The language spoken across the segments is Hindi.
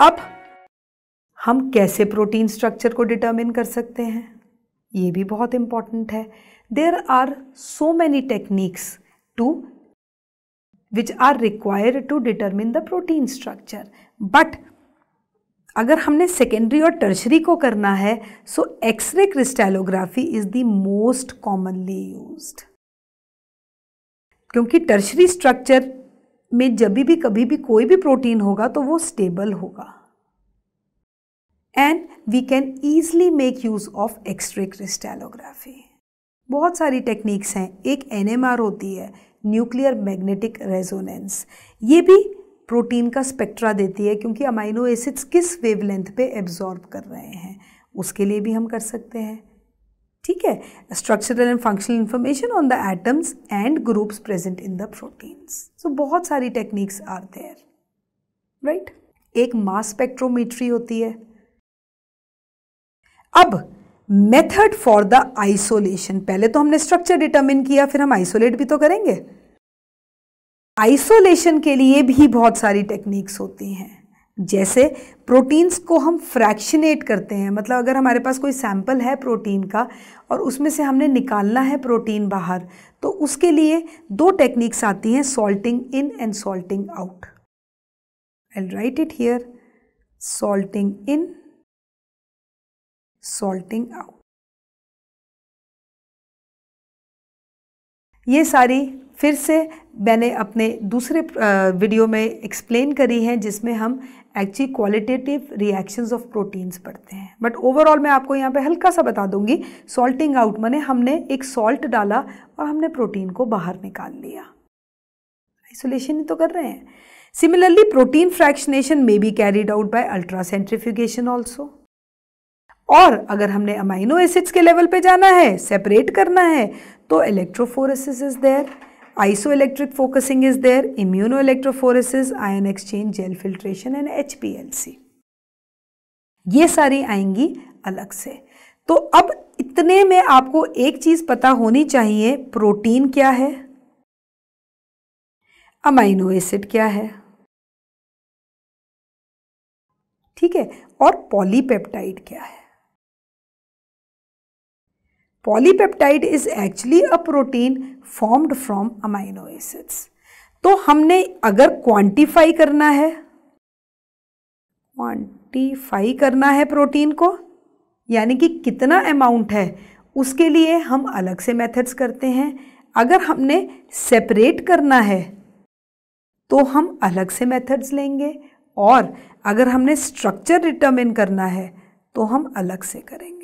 अब हम कैसे प्रोटीन स्ट्रक्चर को डिटर्मिन कर सकते हैं ये भी बहुत इंपॉर्टेंट है there are so many techniques to which are required to determine the protein structure but अगर हमने सेकेंडरी और टर्शरी को करना है so X ray crystallography is the most commonly use क्योंकि टर्शरी स्ट्रक्चर में जब भी कभी भी कोई भी प्रोटीन होगा तो वो स्टेबल होगा and we can easily make use of X ray crystallography बहुत सारी टेक्निक्स हैं एक एन होती है न्यूक्लियर मैग्नेटिक रेजोनेंस ये भी प्रोटीन का स्पेक्ट्रा देती है क्योंकि अमाइनो एसिड्स किस वेवलेंथ पे एब्जॉर्ब कर रहे हैं उसके लिए भी हम कर सकते हैं ठीक है structural and functional information on the atoms and groups present in the proteins so बहुत सारी टेक्निक्स आर देयर राइट एक मास स्पेक्ट्रोमीट्री होती है अब मेथड फॉर द आइसोलेशन पहले तो हमने स्ट्रक्चर डिटर्मिन किया फिर हम आइसोलेट भी तो करेंगे आइसोलेशन के लिए भी बहुत सारी टेक्निक्स होती हैं जैसे प्रोटीन्स को हम फ्रैक्शनेट करते हैं मतलब अगर हमारे पास कोई सैंपल है प्रोटीन का और उसमें से हमने निकालना है प्रोटीन बाहर तो उसके लिए दो टेक्निक्स आती हैं salting in and salting out I write it here salting in salting out ये सारी फिर से मैंने अपने दूसरे वीडियो में एक्सप्लेन करी है जिसमें हम actually qualitative reactions of proteins पढ़ते हैं बट ओवरऑल मैं आपको यहाँ पे हल्का सा बता दूंगी सॉल्टिंग आउट मैंने हमने एक सॉल्ट डाला और हमने प्रोटीन को बाहर निकाल लिया आइसोलेशन ही तो कर रहे हैं similarly protein fractionation may be carried out by ultracentrifugation also और अगर हमने अमाइनो एसिड्स के लेवल पे जाना है सेपरेट करना है तो electrophoresis is there Isoelectric focusing is there, immunoelectrophoresis, ion exchange, gel filtration and HPLC. ये सारी आएंगी अलग से तो अब इतने में आपको एक चीज़ पता होनी चाहिए प्रोटीन क्या है अमाइनो एसिड क्या है ठीक है और पॉलीपेप्टाइड क्या है polypeptide is actually a protein formed from amino acids तो हमने अगर क्वांटिफाई करना है क्वांटिफाई करना है प्रोटीन को यानी कि कितना अमाउंट है उसके लिए हम अलग से मेथड्स करते हैं अगर हमने सेपरेट करना है तो हम अलग से मेथड्स लेंगे और अगर हमने स्ट्रक्चर डिटर्मिन करना है तो हम अलग से करेंगे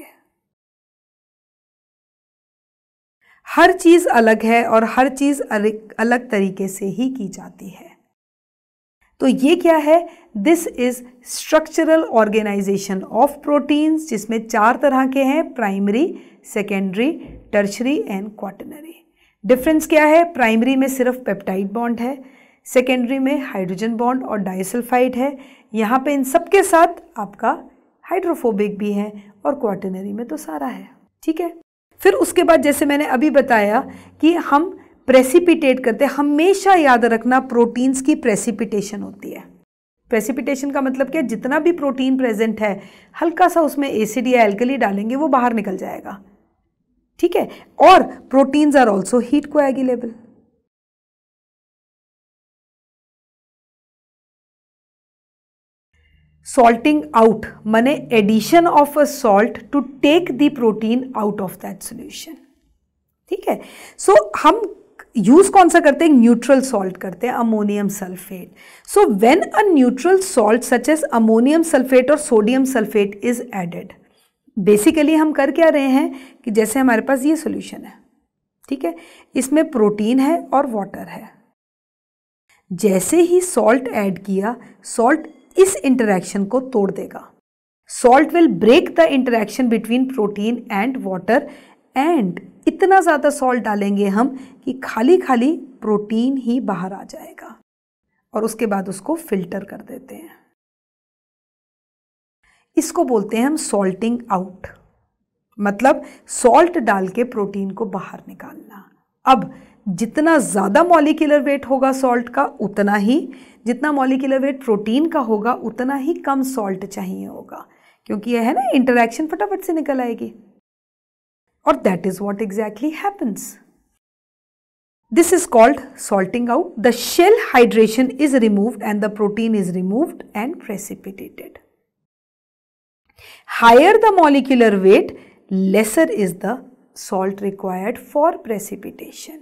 हर चीज़ अलग है और हर चीज़ अलग तरीके से ही की जाती है तो ये क्या है this is structural organisation of proteins जिसमें चार तरह के हैं primary secondary tertiary and quaternary difference क्या है प्राइमरी में सिर्फ पेप्टाइड बॉन्ड है सेकेंडरी में हाइड्रोजन बॉन्ड और डाइसल्फाइड है यहाँ पे इन सब के साथ आपका हाइड्रोफोबिक भी है और क्वाटनरी में तो सारा है ठीक है फिर उसके बाद जैसे मैंने अभी बताया कि हम प्रेसिपिटेट करते हैं हमेशा याद रखना प्रोटीन्स की प्रेसिपिटेशन होती है प्रेसिपिटेशन का मतलब क्या जितना भी प्रोटीन प्रेजेंट है हल्का सा उसमें एसिड या एल्कली डालेंगे वो बाहर निकल जाएगा ठीक है और proteins are also heat coagulable salting out mane addition of a salt to take the protein out of that solution ठीक है सो so, हम यूज़ कौन सा करते हैं न्यूट्रल सॉल्ट करते हैं ammonium sulphate so when a neutral salt such as ammonium sulphate और sodium sulphate is added basically हम कर क्या रहे हैं कि जैसे हमारे पास ये सोल्यूशन है ठीक है इसमें प्रोटीन है और वाटर है जैसे ही सॉल्ट ऐड किया सॉल्ट इस इंटरेक्शन को तोड़ देगा salt will break the interaction between protein and water and इतना ज़्यादा सॉल्ट डालेंगे हम कि खाली खाली प्रोटीन ही बाहर आ जाएगा और उसके बाद उसको फिल्टर कर देते हैं इसको बोलते हैं हम सॉल्टिंग आउट मतलब सॉल्ट डाल के प्रोटीन को बाहर निकालना अब जितना ज़्यादा मॉलिकुलर वेट होगा सॉल्ट का उतना ही जितना मॉलिकुलर वेट प्रोटीन का होगा उतना ही कम सॉल्ट चाहिए होगा क्योंकि यह है ना इंटरेक्शन फटाफट से निकल आएगी और that is what exactly happens this is called salting out the shell hydration is remove and the protein is remove and precipitated higher the molecular weight lesser is the salt required for precipitation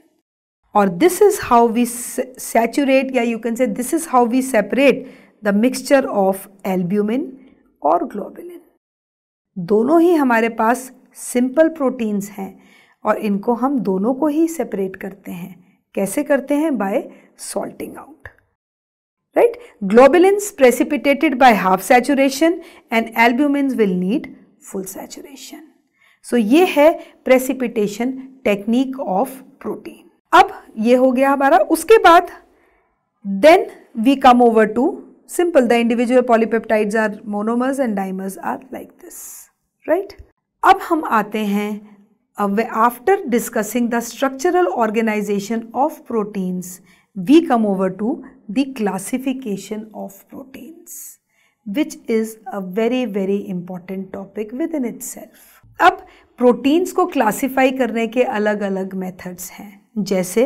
और this is how we saturate या you can say this is how we separate the mixture of albumin और ग्लोबुलिन दोनों ही हमारे पास सिंपल प्रोटीन्स हैं और इनको हम दोनों को ही सेपरेट करते हैं कैसे करते हैं by salting out right globulins precipitated by half saturation and albumins will need full saturation so ये है प्रेसिपिटेशन टेक्निक ऑफ प्रोटीन अब ये हो गया हमारा उसके बाद then we come over to simple the individual polypeptides are monomers and dimers are like this right अब हम आते हैं after discussing the structural organisation of proteins we come over to the classification of proteins which is a very very important topic within it अब प्रोटीन्स को क्लासिफाई करने के अलग अलग मेथड्स हैं जैसे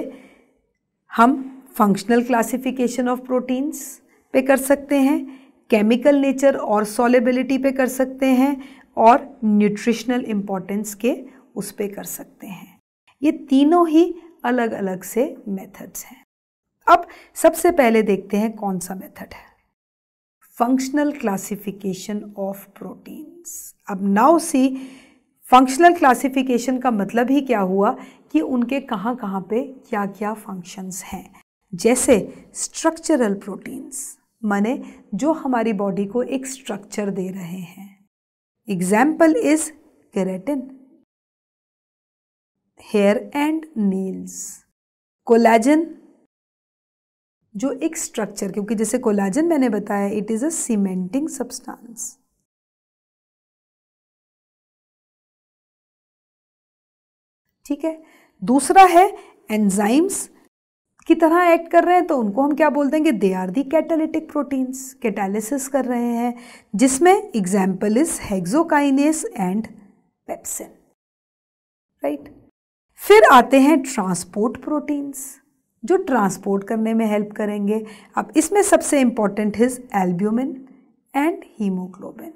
हम फंक्शनल क्लासिफिकेशन ऑफ प्रोटीन्स पे कर सकते हैं केमिकल नेचर और सॉलेबिलिटी पे कर सकते हैं और न्यूट्रिशनल इम्पोर्टेंस के उस पर कर सकते हैं ये तीनों ही अलग अलग से मेथड्स हैं अब सबसे पहले देखते हैं कौन सा मेथड है फंक्शनल क्लासिफिकेशन ऑफ प्रोटीन्स अब नाउ सी फंक्शनल क्लासिफिकेशन का मतलब ही क्या हुआ कि उनके कहाँ कहाँ पे क्या क्या फंक्शंस हैं जैसे स्ट्रक्चरल प्रोटीन्स माने जो हमारी बॉडी को एक स्ट्रक्चर दे रहे हैं example is keratin hair and nails collagen जो एक स्ट्रक्चर क्योंकि जैसे कोलाजन मैंने बताया it is a cementing substance ठीक है दूसरा है एंजाइम्स की तरह एक्ट कर रहे हैं तो उनको हम क्या बोलते हैं कि they are the catalytic proteins catalysis कर रहे हैं जिसमें example is hexokinase and pepsin right फिर आते हैं ट्रांसपोर्ट प्रोटीन्स जो ट्रांसपोर्ट करने में हेल्प करेंगे अब इसमें सबसे important is albumin and haemoglobin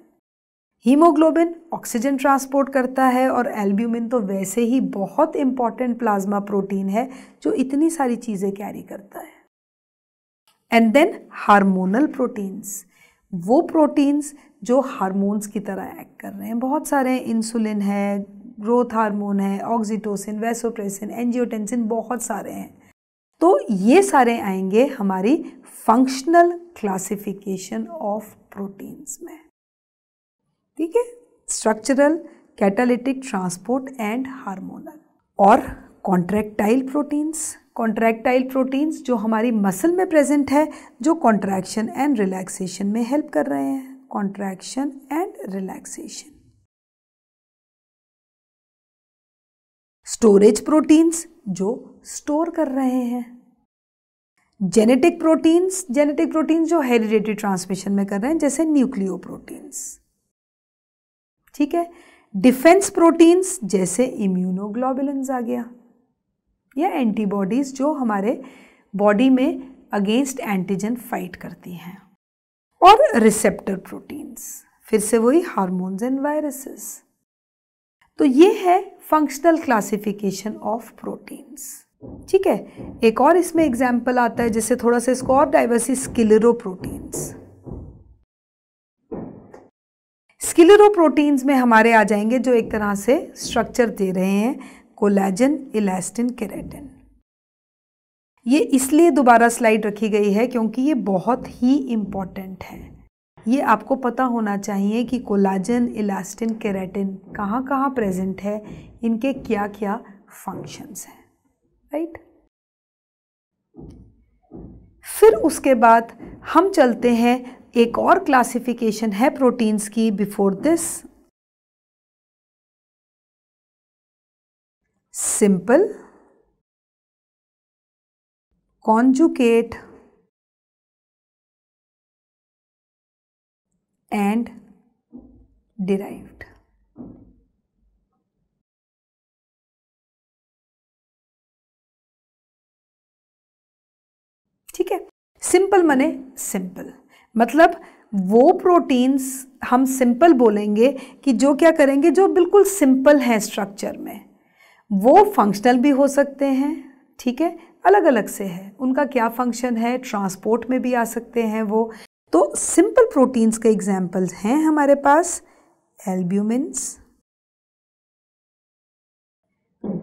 haemoglobin oxygen transport करता है और एल्ब्यूमिन तो वैसे ही बहुत इंपॉर्टेंट प्लाज्मा प्रोटीन है जो इतनी सारी चीज़ें कैरी करता है एंड देन हार्मोनल प्रोटीन्स वो प्रोटीन्स जो हार्मोन्स की तरह एक्ट कर रहे हैं बहुत सारे इंसुलिन है ग्रोथ हार्मोन है ऑक्सीटोसिन वेसोप्रेसिन एंजियोटेंसिन बहुत सारे हैं तो ये सारे आएंगे हमारी फंक्शनल क्लासिफिकेशन ऑफ प्रोटीन्स में ठीक है structural catalytic transport and hormonal और कॉन्ट्रैक्टाइल प्रोटीन्स कॉन्ट्रैक्टाइल प्रोटीन्स जो हमारी मसल में प्रेजेंट है जो कॉन्ट्रैक्शन एंड रिलैक्सेशन में हेल्प कर रहे हैं contraction and relaxation storage proteins जो स्टोर कर रहे हैं जेनेटिक प्रोटीन्स जेनेटिक प्रोटीन्स जो हेरिडेटरी ट्रांसमिशन में कर रहे हैं जैसे न्यूक्लियो प्रोटीन्स ठीक है डिफेंस प्रोटीन्स जैसे इम्यूनोग्लोबुलिन आ गया या एंटीबॉडीज़ जो हमारे बॉडी में अगेंस्ट एंटीजन फाइट करती हैं और रिसेप्टर प्रोटीन्स फिर से वही हार्मोन्स एंड वायरसेस तो ये है फंक्शनल क्लासिफिकेशन ऑफ प्रोटीन्स ठीक है एक और इसमें एग्जाम्पल आता है जैसे थोड़ा सा इसको और डाइवर्सी स्किलरो प्रोटीन्स स्किलरोप्रोटीन्स में हमारे आ जाएंगे जो एक तरह से स्ट्रक्चर दे रहे हैं कोलेजन इलास्टिन केरेटिन ये इसलिए दोबारा स्लाइड रखी गई है क्योंकि ये बहुत ही इम्पॉर्टेंट है ये आपको पता होना चाहिए कि कोलाजन इलास्टिन केरेटिन कहाँ कहाँ प्रेजेंट है इनके क्या क्या फंक्शंस हैं राइट फिर उसके बाद हम चलते हैं एक और क्लासिफिकेशन है प्रोटीन्स की before this simple conjugate and derived ठीक है सिंपल मने सिंपल मतलब वो प्रोटीन्स हम सिंपल बोलेंगे कि जो क्या करेंगे जो बिल्कुल सिंपल हैं स्ट्रक्चर में वो फंक्शनल भी हो सकते हैं ठीक है अलग अलग से है उनका क्या फंक्शन है ट्रांसपोर्ट में भी आ सकते हैं वो तो सिंपल प्रोटीन्स के एग्जाम्पल्स हैं हमारे पास albumins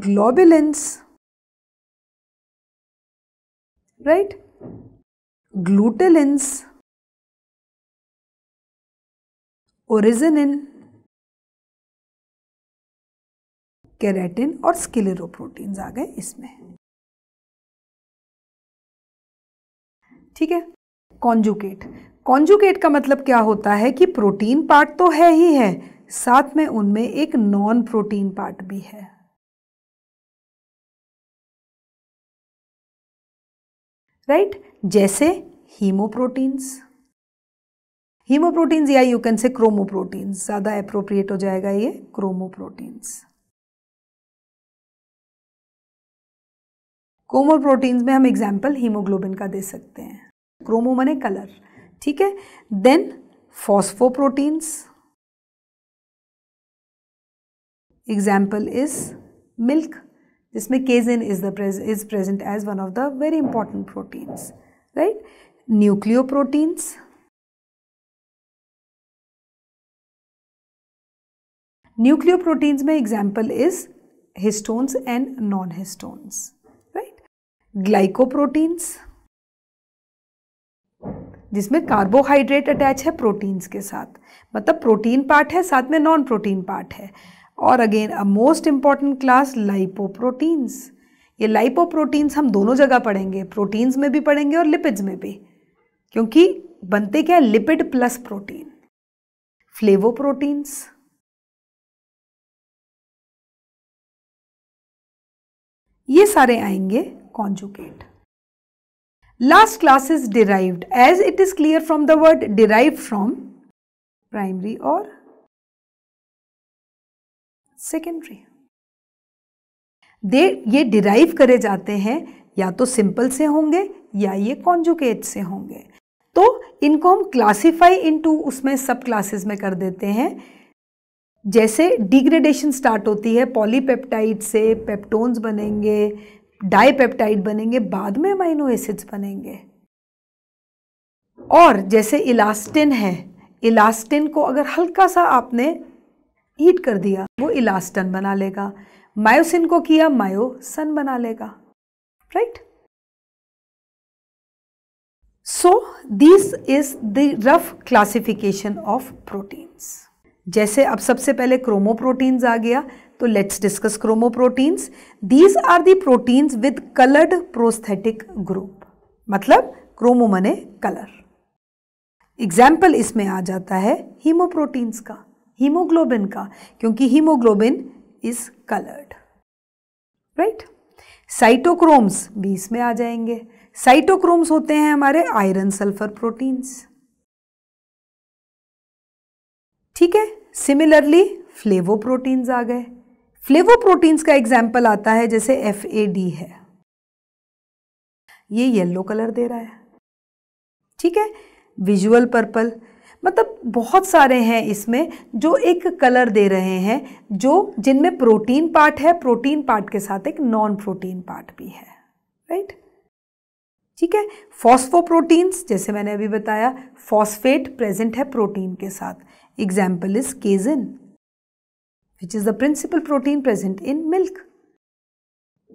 globulins right glutelins origin in keratin और स्किलेरोप्रोटीन्स आ गए इसमें ठीक है कॉन्जुकेट कॉन्जुकेट का मतलब क्या होता है कि प्रोटीन पार्ट तो है ही है साथ में उनमें एक नॉन प्रोटीन पार्ट भी है राइट right? जैसे हीमोप्रोटीन्स हीमोप्रोटीन्स या यू कैन से क्रोमोप्रोटीन्स ज़्यादा अप्रोप्रिएट हो जाएगा ये क्रोमोप्रोटीन्स क्रोमोप्रोटीन्स में हम एग्जाम्पल हीमोग्लोबिन का दे सकते हैं क्रोमो मने कलर ठीक है then phosphoproteins example is milk जिसमें casein is the is present as one of the very important proteins right nucleoproteins nucleoproteins में example is histones and non histones right glycoproteins जिसमें कार्बोहाइड्रेट अटैच है प्रोटीन्स के साथ मतलब प्रोटीन पार्ट है साथ में नॉन प्रोटीन पार्ट है और again a most important class lipoproteins ये लाइपोप्रोटीन्स हम दोनों जगह पढ़ेंगे प्रोटीन्स में भी पढ़ेंगे और लिपिड्स में भी क्योंकि बनते क्या lipid plus protein flavoproteins ये सारे आएंगे conjugate last class is derived as it is clear from the word derive from primary और सेकेंडरी दे ये डिराइव करे जाते हैं या तो सिंपल से होंगे या ये कॉन्जुकेट से होंगे तो इनको हम क्लासीफाई इनटू उसमें सब क्लासेस में कर देते हैं जैसे डिग्रेडेशन स्टार्ट होती है पॉलीपेप्टाइड से पेप्टोन्स बनेंगे डाईपेप्टाइड बनेंगे बाद में अमाइनो एसिड्स बनेंगे और जैसे इलास्टिन है इलास्टिन को अगर हल्का सा आपने हीट कर दिया वो इलास्टन बना लेगा मायोसिन को किया मायोसन बना लेगा right so this is the rough classification of proteins जैसे अब सबसे पहले क्रोमोप्रोटीन्स आ गया तो let's discuss chromoproteins these are the proteins with coloured prosthetic group मतलब क्रोमो मने कलर एग्जाम्पल इसमें आ जाता है हीमोप्रोटीन्स का हीमोग्लोबिन का क्योंकि haemoglobin is coloured right cytochromes भी इसमें आ जाएंगे साइटोक्रोम्स होते हैं हमारे आयरन सल्फर प्रोटीन्स ठीक है सिमिलरली फ्लेवोप्रोटीन्स आ गए फ्लेवोप्रोटीन्स का एग्जाम्पल आता है जैसे एफ है ये येलो कलर दे रहा है ठीक है विजुअल पर्पल मतलब बहुत सारे हैं इसमें जो एक कलर दे रहे हैं जो जिनमें प्रोटीन पार्ट है प्रोटीन पार्ट के साथ एक नॉन प्रोटीन पार्ट भी है राइट ठीक है फॉस्फोप्रोटीन्स जैसे मैंने अभी बताया फॉस्फेट प्रेजेंट है प्रोटीन के साथ Example is casein, which is the principal protein present in milk.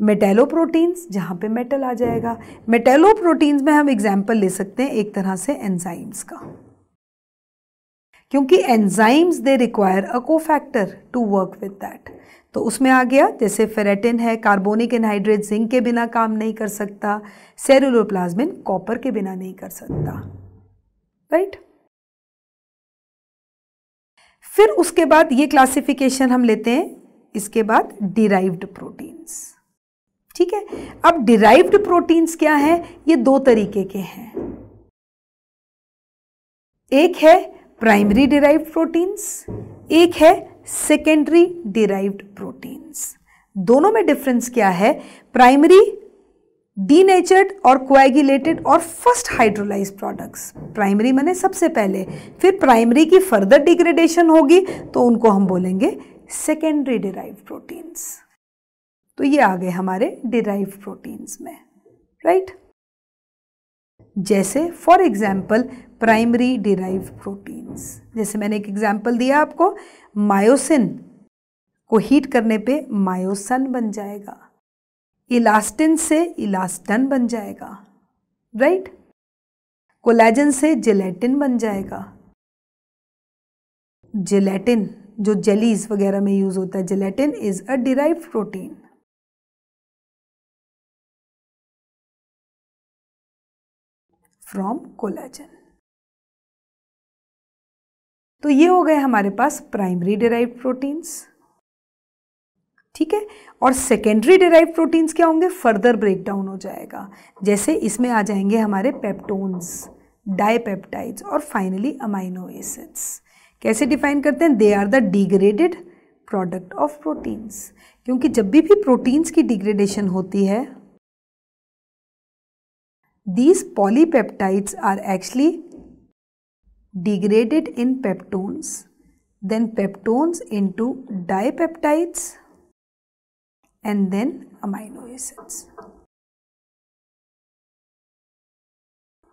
मेटेलोप्रोटीन्स जहां पे मेटल आ जाएगा मेटेलोप्रोटीन्स में हम एग्जाम्पल ले सकते हैं एक तरह से एंजाइम्स का क्योंकि enzymes they require a factor to work with that तो उसमें आ गया जैसे फेरेटिन है कार्बोनिक एनहाइड्रेट जिंक के बिना काम नहीं कर सकता सेरुलोप्लाज्मिन कॉपर के बिना नहीं कर सकता राइट right? फिर उसके बाद ये क्लासिफिकेशन हम लेते हैं इसके बाद डिराइव्ड प्रोटीन्स ठीक है अब डिराइव्ड प्रोटीन्स क्या है ये दो तरीके के हैं एक है प्राइमरी डिराइव्ड प्रोटीन्स एक है सेकेंडरी डिराइव्ड प्रोटीन्स दोनों में डिफरेंस क्या है प्राइमरी डीनेचर्ड और कोएगिलेटेड और फर्स्ट हाइड्रोलाइज प्रोडक्ट्स प्राइमरी मैंने सबसे पहले फिर प्राइमरी की फर्दर डिग्रेडेशन होगी तो उनको हम बोलेंगे सेकेंडरी डिराइव प्रोटीन्स तो ये आ गए हमारे डिराइव प्रोटीन्स में राइट right? जैसे for example primary derive proteins जैसे मैंने एक एग्जाम्पल दिया आपको मायोसिन को हीट करने पे मायोसन बन जाएगा इलास्टिन से इलास्टन बन जाएगा राइट right? कोलेजन से जिलेटिन बन जाएगा जिलेटिन जो जेलीज वगैरह में यूज होता है gelatin is a derive protein from collagen तो ये हो गए हमारे पास प्राइमरी डिराइव प्रोटीन्स ठीक है और सेकेंडरी डिराइव प्रोटीन्स क्या होंगे फर्दर ब्रेक डाउन हो जाएगा जैसे इसमें आ जाएंगे हमारे पेप्टोन्स डाइपेप्टाइड्स और फाइनली अमाइनो एसिड्स कैसे डिफाइन करते हैं they are the degraded product of proteins क्योंकि जब भी भी प्रोटीन्स की डिग्रेडेशन होती है these polypeptides are actually in in then peptones into dipeptides and then amino acids.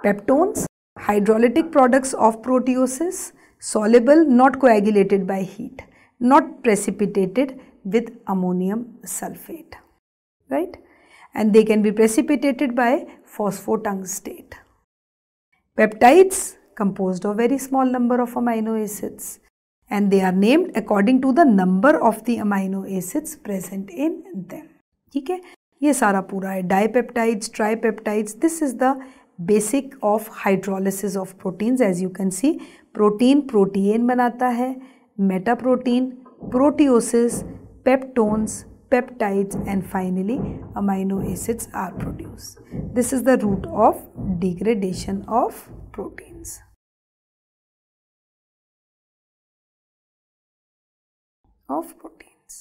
Peptones, hydrolytic products of proteosis, soluble not coagulated by heat, not precipitated with ammonium sulfate, right? And they can be precipitated by phosphotungstate. Peptides composed of very small number of amino acids and they are named according to the number of the amino acids present in them. ठीक है ये सारा पूरा है dipeptides tripeptides this is the basic of hydrolysis of proteins as you can see protein protein बनाता है meta proteoses peptones peptides and finally amino acids are produced. This is the root of degradation of protein. Of proteins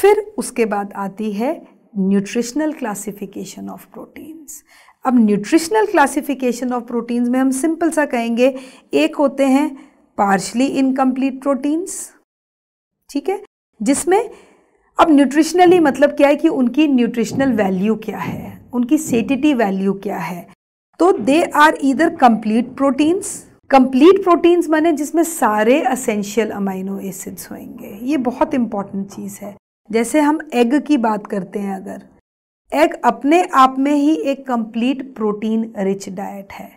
फिर उसके बाद आती है न्यूट्रिशनल क्लासिफिकेशन ऑफ प्रोटीन्स अब न्यूट्रिशनल क्लासिफिकेशन ऑफ प्रोटीन्स में हम सिंपल सा कहेंगे एक होते हैं पार्शली इनकम्प्लीट प्रोटीन्स ठीक है जिसमें अब न्यूट्रिशनली मतलब क्या है कि उनकी न्यूट्रिशनल वैल्यू क्या है उनकी सेटिटी वैल्यू क्या है तो they are either complete proteins complete proteins बने जिसमें सारे असेंशियल अमाइनो एसिड्स होंगे ये बहुत इंपॉर्टेंट चीज़ है जैसे हम एग की बात करते हैं अगर एग अपने आप में ही एक कंप्लीट प्रोटीन रिच डाइट है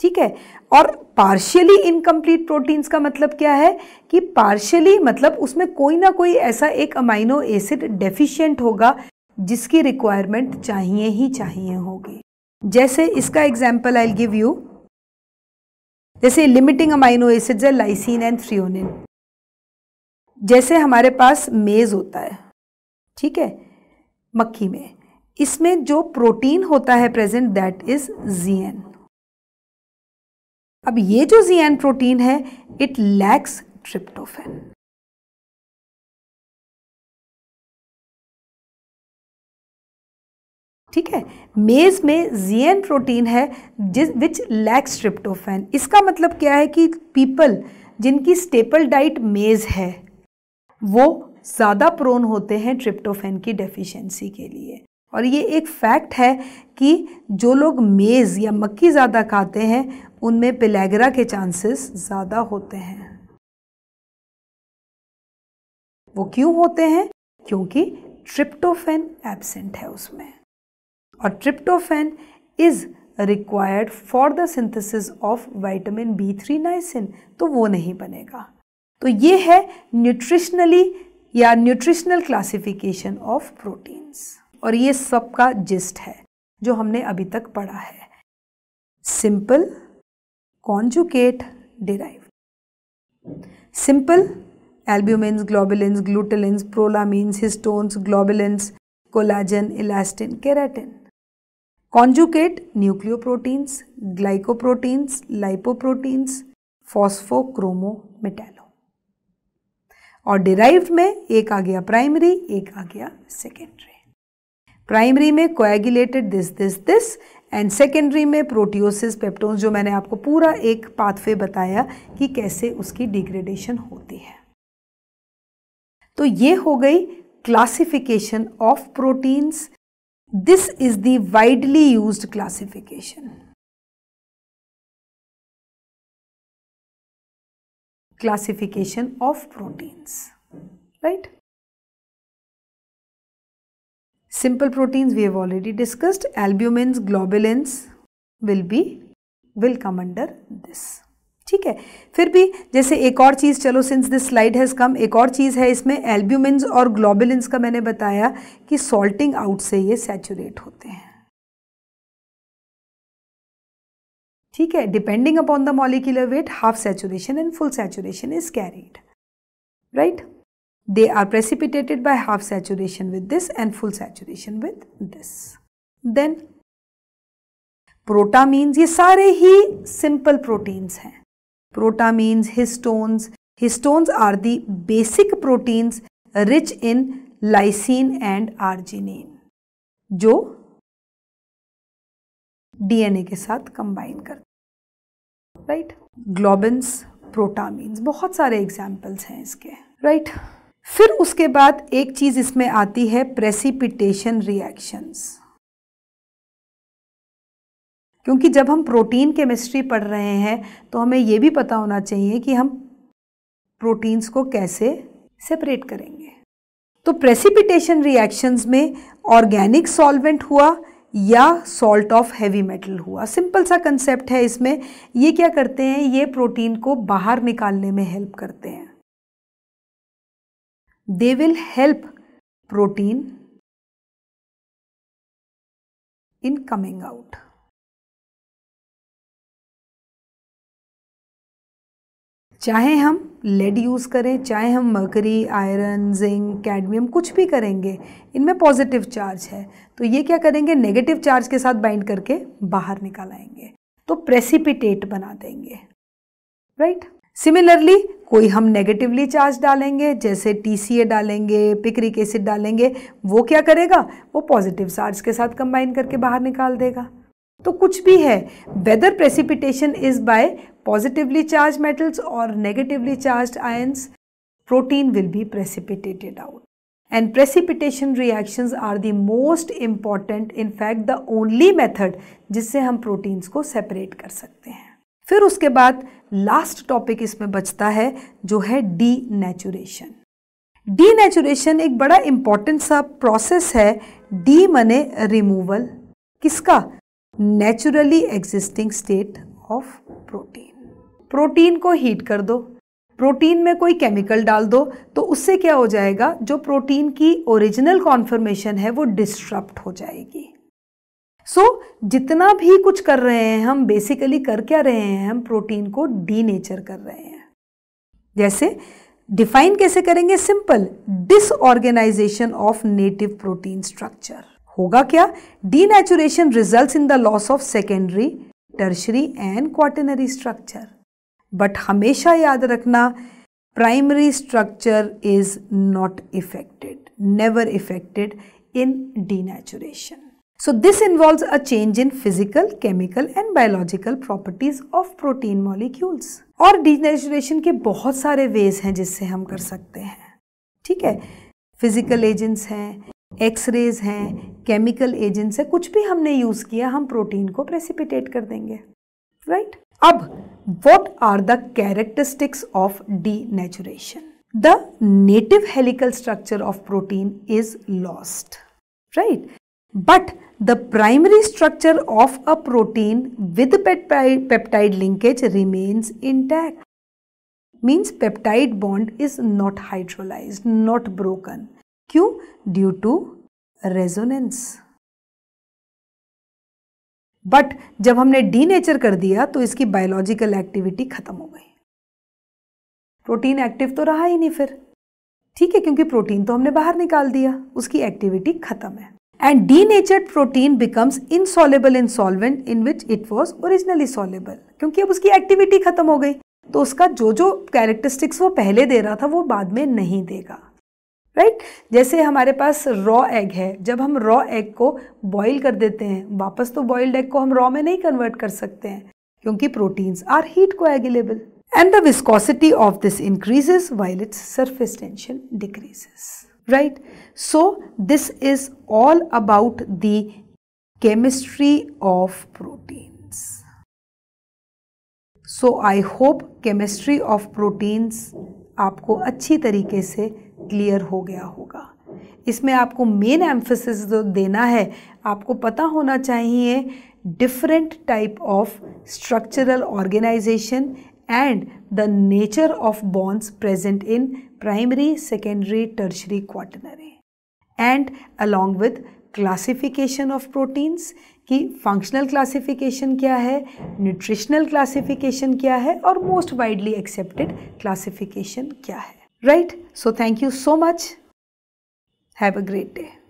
ठीक है और पार्शियली इनकम्प्लीट प्रोटीन्स का मतलब क्या है कि पार्शियली मतलब उसमें कोई ना कोई ऐसा एक अमाइनो एसिड डेफिशिएंट होगा जिसकी रिक्वायरमेंट चाहिए ही चाहिए होगी जैसे इसका एग्जाम्पल आई गिव यू जैसे लिमिटिंग अमाइनो एसिड्स है लाइसिन एंड थ्रियोनिन जैसे हमारे पास मेज़ होता है ठीक है मक्खी में इसमें जो प्रोटीन होता है प्रेजेंट दैट इज जीएन अब ये जो जीएन प्रोटीन है इट लैक्स ट्रिप्टोफेन ठीक है मेज़ में जीएन प्रोटीन है जिस विच लैक्स ट्रिप्टोफैन इसका मतलब क्या है कि पीपल जिनकी स्टेपल डाइट मेज़ है वो ज़्यादा प्रोन होते हैं ट्रिप्टोफैन की डेफिशिएंसी के लिए और ये एक फैक्ट है कि जो लोग मेज़ या मक्की ज़्यादा खाते हैं उनमें पिलेगरा के चांसेस ज़्यादा होते हैं वो क्यों होते हैं क्योंकि ट्रिप्टोफेन एबसेंट है उसमें और tryptophan is required for the synthesis of vitamin B three niacin तो वो नहीं बनेगा तो ये है न्यूट्रिशनली या न्यूट्रिशनल क्लासिफिकेशन ऑफ प्रोटीन्स और ये सबका जिस्ट है जो हमने अभी तक पढ़ा है simple conjugate derive simple albumins globulins glutelins prolamines histones globulins collagen elastin keratin conjugate glycoproteins lipoproteins phosphochromo phosphochromometallo और डिराइव में एक आ गया प्राइमरी एक आ गया सेकेंडरी प्राइमरी में coagulated this this this and secondary में प्रोटियोसिस पेप्टोन्स जो मैंने आपको पूरा एक पाथवे बताया कि कैसे उसकी डिग्रेडेशन होती है तो ये हो गई classification of proteins This is the widely used classification. Classification of proteins, right? Simple proteins we have already discussed, albumins, globulins will be, will come under this. ठीक है फिर भी जैसे एक और चीज़ चलो since this slide has come एक और चीज़ है इसमें एल्ब्यूमिन्स और ग्लोबुलिन्स का मैंने बताया कि सॉल्टिंग आउट से ये सैचुरेट होते हैं ठीक है depending upon the molecular weight half saturation and full saturation is carried right they are precipitated by half saturation with this and full saturation with this then protamines ये सारे ही सिंपल प्रोटीन्स हैं protamines, histones histones are the basic proteins rich in lysine and arginine जो डीएनए के साथ कंबाइन कर राइट ग्लोबिन्स प्रोटामीन्स बहुत सारे एग्जाम्पल्स हैं इसके राइट right? फिर उसके बाद एक चीज़ इसमें आती है प्रेसिपिटेशन रिएक्शंस क्योंकि जब हम प्रोटीन केमिस्ट्री पढ़ रहे हैं तो हमें ये भी पता होना चाहिए कि हम प्रोटीन्स को कैसे सेपरेट करेंगे तो प्रेसिपिटेशन रिएक्शंस में ऑर्गेनिक सॉल्वेंट हुआ या सॉल्ट ऑफ हैवी मेटल हुआ सिंपल सा कंसेप्ट है इसमें ये क्या करते हैं ये प्रोटीन को बाहर निकालने में हेल्प करते हैं they will help protein in coming out चाहे हम लेड यूज़ करें चाहे हम मरकरी आयरन जिंक कैडमियम कुछ भी करेंगे इनमें पॉजिटिव चार्ज है तो ये क्या करेंगे नेगेटिव चार्ज के साथ बाइंड करके बाहर निकाल आएंगे तो प्रेसिपिटेट बना देंगे राइट सिमिलरली कोई हम नेगेटिवली चार्ज डालेंगे जैसे टी डालेंगे पिक्रिक एसिड डालेंगे वो क्या करेगा वो पॉजिटिव चार्ज के साथ कंबाइन करके बाहर निकाल देगा तो कुछ भी है whether precipitation is by positively charge metals और negatively charge ions protein will be precipitated out and precipitation reaction are the most important in fact the only method जिससे हम प्रोटीन्स को सेपरेट कर सकते हैं फिर उसके बाद लास्ट टॉपिक इसमें बचता है जो है डी नेचुरेशन डी नेचुरेशन एक बड़ा इंपॉर्टेंट सा प्रोसेस है डी मने रिमूवल किसका naturally existing state of protein protein को हीट कर दो प्रोटीन में कोई केमिकल डाल दो तो उससे क्या हो जाएगा जो प्रोटीन की ओरिजिनल कॉन्फर्मेशन है वो डिस्ट्रप्ट हो जाएगी सो so, जितना भी कुछ कर रहे हैं हम बेसिकली कर क्या रहे हैं हम प्रोटीन को डीनेचर कर रहे हैं जैसे डिफाइन कैसे करेंगे simple disorganisation of native protein structure होगा क्या denaturation result in the loss of secondary tertiary and quaternary structure but हमेशा याद रखना primary structure is not affected never affected in denaturation so this involve a change in physical chemical and biological properties of protein molecules और डीनेचुरेशन के बहुत सारे वेज हैं जिससे हम कर सकते हैं ठीक है फिजिकल एजेंट्स हैं एक्सरेज हैं केमिकल एजेंट्स हैं कुछ भी हमने यूज़ किया हम प्रोटीन को प्रेसिपिटेट कर देंगे राइट right? अब what are the characteristics of denaturation? The native helical structure of protein is lost, right? But the primary structure of a protein with peptide linkage remains intact. Means peptide bond is not hydrolyzed, not broken. Q due to resonance. But जब हमने डीनेचर कर दिया तो इसकी बायोलॉजिकल एक्टिविटी खत्म हो गई प्रोटीन एक्टिव तो रहा ही नहीं फिर ठीक है क्योंकि प्रोटीन तो हमने बाहर निकाल दिया उसकी एक्टिविटी खत्म है and denatured protein becomes insoluble in solvent in which it was originally soluble क्योंकि अब उसकी एक्टिविटी खत्म हो गई तो उसका जो जो कैरेक्टरिस्टिक्स वो पहले दे रहा था वो बाद में नहीं देगा राइट right? जैसे हमारे पास रॉ एग है जब हम रॉ एग को बॉईल कर देते हैं वापस तो बॉइल्ड एग को हम रॉ में नहीं कन्वर्ट कर सकते हैं क्योंकि प्रोटीन्स आर हीट को coagulable and the viscosity of this increases while its surface tension decreases right so this is all about the chemistry of proteins so I hope chemistry of proteins आपको अच्छी तरीके से क्लियर हो गया होगा इसमें आपको मेन एम्फोसिस जो देना है आपको पता होना चाहिए different type of structural organisation and the nature of bonds present in primary secondary tertiary quaternary and along with classification of proteins की फंक्शनल क्लासिफिकेशन क्या है न्यूट्रिशनल क्लासिफिकेशन क्या है और मोस्ट वाइडली एक्सेप्टेड क्लासिफिकेशन क्या है Right? So thank you so much. Have a great day.